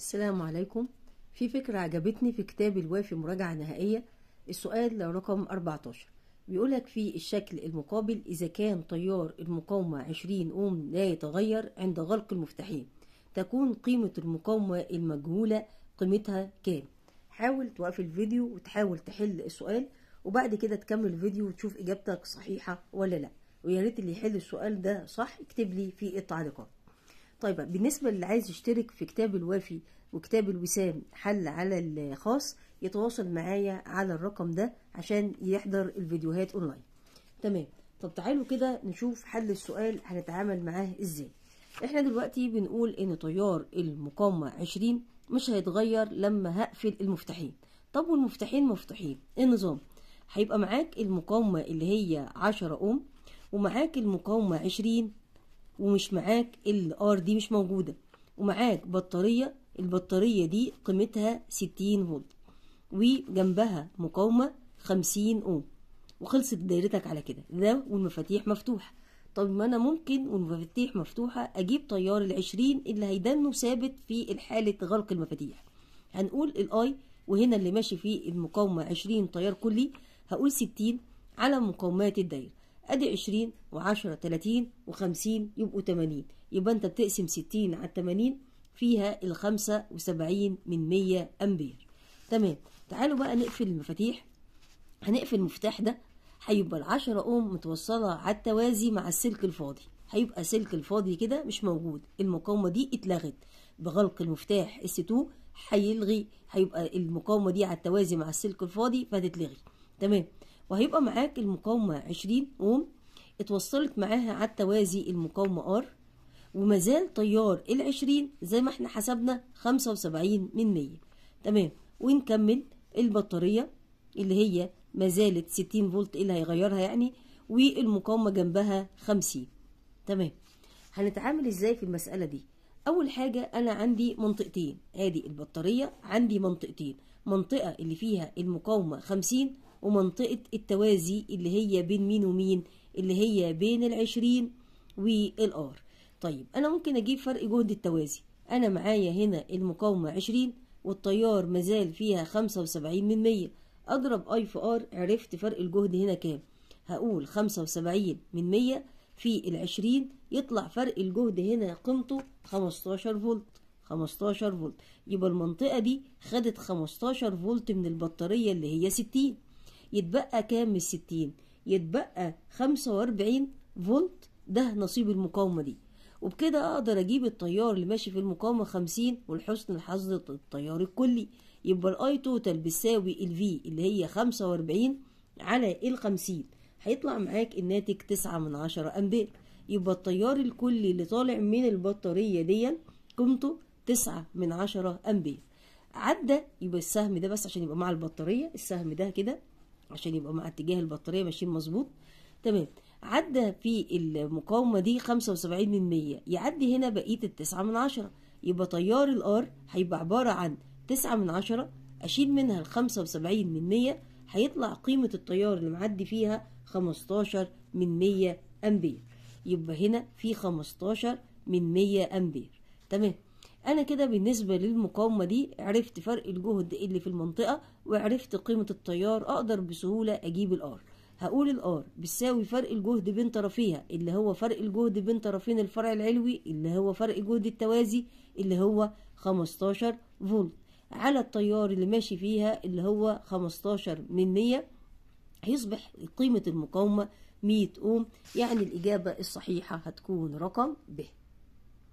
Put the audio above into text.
السلام عليكم في فكرة عجبتني في كتاب الوافي مراجعة نهائية السؤال رقم 14 بيقولك في الشكل المقابل إذا كان تيار المقاومة 20 أوم لا يتغير عند غلق المفتاحين تكون قيمة المقاومة المجهولة قيمتها كام حاول توقف الفيديو وتحاول تحل السؤال وبعد كده تكمل الفيديو وتشوف إجابتك صحيحة ولا لأ ويا ريت اللي يحل السؤال ده صح اكتب لي في التعليقات طيب بالنسبة للي عايز يشترك في كتاب الوافي وكتاب الوسام حل على الخاص يتواصل معايا على الرقم ده عشان يحضر الفيديوهات اونلاين تمام طب تعالوا كده نشوف حل السؤال هنتعامل معاه ازاي احنا دلوقتي بنقول ان تيار المقاومة 20 مش هيتغير لما هقفل المفتاحين طب والمفتاحين مفتوحين ايه النظام هيبقى معاك المقاومة اللي هي 10 اوم ومعاك المقاومة 20 ومش معاك الار دي مش موجودة ومعاك بطارية البطارية دي قيمتها ستين فولت وجنبها مقاومة خمسين اوم وخلصت دايرتك على كده ده والمفاتيح مفتوحة طب ما انا ممكن والمفاتيح مفتوحة اجيب طيار العشرين اللي هيدنه ثابت في حالة غلق المفاتيح هنقول الاي وهنا اللي ماشي فيه المقاومة عشرين طيار كلي هقول ستين على مقاومات الدايرة ادي 20 و10 30 و50 يبقوا 80 يبقى انت بتقسم 60 على 80 فيها ال 75 من 100 امبير تمام تعالوا بقى نقفل المفاتيح هنقفل المفتاح ده هيبقى ال 10 اوم متوصلة على التوازي مع السلك الفاضي هيبقى سلك الفاضي كده مش موجود المقاومة دي اتلغت بغلق المفتاح اس 2 هيلغي هيبقى المقاومة دي على التوازي مع السلك الفاضي فهتتلغي تمام وهيبقى معاك المقاومة 20 اوم اتوصلت معاها على التوازي المقاومة ار ومازال تيار العشرين زي ما احنا حسبنا خمسة وسبعين من مية تمام ونكمل البطارية اللي هي ما زالت ستين فولت اللي هيغيرها يعني والمقاومة جنبها خمسين تمام هنتعامل ازاي في المسألة دي اول حاجة انا عندي منطقتين ادي البطارية عندي منطقتين منطقة اللي فيها المقاومة خمسين ومنطقة التوازي اللي هي بين مين ومين اللي هي بين العشرين والآر طيب أنا ممكن أجيب فرق جهد التوازي أنا معايا هنا المقاومة عشرين والطيار مازال فيها خمسة وسبعين من مية أضرب أي في آر عرفت فرق الجهد هنا كام هقول خمسة وسبعين من مية في العشرين يطلع فرق الجهد هنا قيمته خمستاشر فولت خمستاشر فولت يبقى المنطقة دي خدت خمستاشر فولت من البطارية اللي هي ستين يتبقى كام من الستين يتبقى خمسة واربعين فولت ده نصيب المقاومة دي وبكده اقدر اجيب التيار اللي ماشي في المقاومة خمسين ولحسن الحظ التيار الكلي يبقى الاي توتال بتساوي الفي اللي هي خمسة واربعين على الخمسين هيطلع معاك الناتج تسعة من عشرة امبير يبقى التيار الكلي اللي طالع من البطارية دي قيمته تسعة من عشرة امبير عدى يبقى السهم ده بس عشان يبقى مع البطارية السهم ده كده عشان يبقى مع اتجاه البطاريه ماشيين مظبوط تمام عدى في المقاومه دي 75% من 100 يعدي هنا بقيه ال من عشرة. يبقى تيار الار هيبقى عباره عن 9 من عشرة. اشيل منها ال 75% من 100 هيطلع قيمه التيار اللي معدي فيها 15 من 100 امبير يبقى هنا في 15 من 100 امبير تمام انا كده بالنسبه للمقاومه دي عرفت فرق الجهد اللي في المنطقه وعرفت قيمه التيار اقدر بسهوله اجيب الار هقول الار بتساوي فرق الجهد بين طرفيها اللي هو فرق الجهد بين طرفين الفرع العلوي اللي هو فرق جهد التوازي اللي هو 15 فولت على التيار اللي ماشي فيها اللي هو 15 من 100 هيصبح قيمة المقاومة 100 أوم يعني الإجابة الصحيحة هتكون رقم ب